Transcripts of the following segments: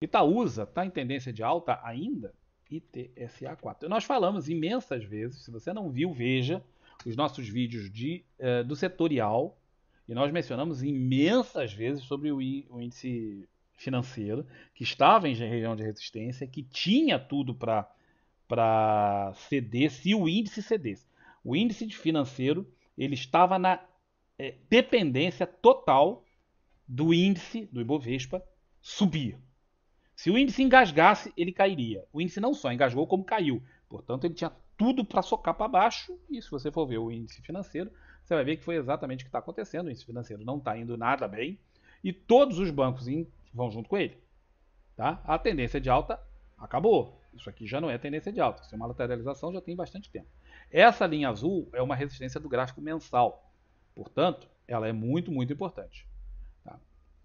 Itaúsa está em tendência de alta ainda? ITSA4. Nós falamos imensas vezes, se você não viu, veja os nossos vídeos de, eh, do setorial. E nós mencionamos imensas vezes sobre o, o índice financeiro, que estava em região de resistência, que tinha tudo para ceder se o índice cedesse. O índice de financeiro ele estava na eh, dependência total do índice do Ibovespa subir. Se o índice engasgasse, ele cairia. O índice não só engasgou, como caiu. Portanto, ele tinha tudo para socar para baixo. E se você for ver o índice financeiro, você vai ver que foi exatamente o que está acontecendo. O índice financeiro não está indo nada bem. E todos os bancos vão junto com ele. Tá? A tendência de alta acabou. Isso aqui já não é tendência de alta. Isso é uma lateralização já tem bastante tempo. Essa linha azul é uma resistência do gráfico mensal. Portanto, ela é muito, muito importante. Tá?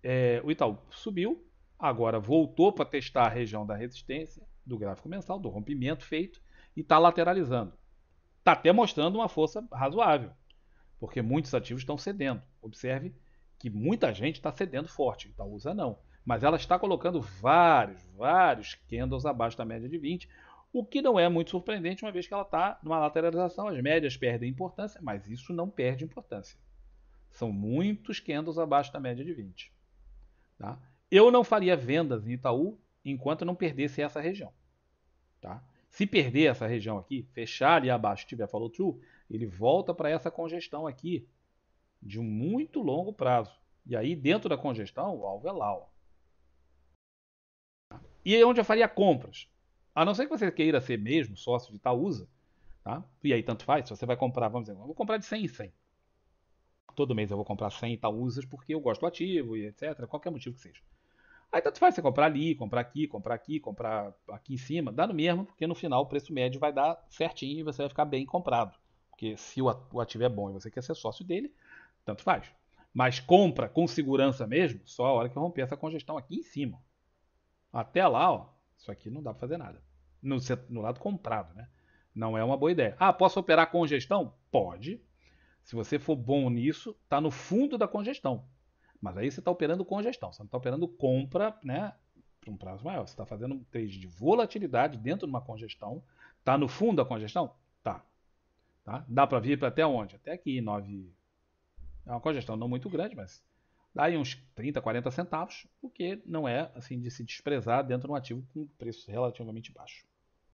É, o Itaú subiu, Agora voltou para testar a região da resistência do gráfico mensal, do rompimento feito, e está lateralizando. Está até mostrando uma força razoável, porque muitos ativos estão cedendo. Observe que muita gente está cedendo forte, então usa não. Mas ela está colocando vários, vários candles abaixo da média de 20, o que não é muito surpreendente, uma vez que ela está numa lateralização. As médias perdem importância, mas isso não perde importância. São muitos candles abaixo da média de 20. Tá? Eu não faria vendas em Itaú enquanto não perdesse essa região. Tá? Se perder essa região aqui, fechar ali abaixo, tiver follow through, ele volta para essa congestão aqui de um muito longo prazo. E aí, dentro da congestão, o alvo é lá. Ó. E aí, onde eu faria compras? A não ser que você queira ser mesmo sócio de Itaúsa, tá? e aí tanto faz, se você vai comprar, vamos dizer, vou comprar de 100 em 100 todo mês eu vou comprar 100 Itaúsas porque eu gosto do ativo e etc, qualquer motivo que seja. Aí tanto faz você comprar ali, comprar aqui, comprar aqui, comprar aqui em cima, dá no mesmo, porque no final o preço médio vai dar certinho e você vai ficar bem comprado. Porque se o ativo é bom e você quer ser sócio dele, tanto faz. Mas compra com segurança mesmo, só a hora que romper essa congestão aqui em cima. Até lá, ó, isso aqui não dá para fazer nada. No, no lado comprado, né? Não é uma boa ideia. Ah, posso operar congestão? Pode, se você for bom nisso, está no fundo da congestão. Mas aí você está operando congestão, você não está operando compra né, para um prazo maior. Você está fazendo um trade de volatilidade dentro de uma congestão. Está no fundo da congestão? Tá. tá? Dá para vir para até onde? Até aqui, 9. É uma congestão não muito grande, mas dá aí uns 30, 40 centavos, o que não é assim de se desprezar dentro de um ativo com preço relativamente baixo.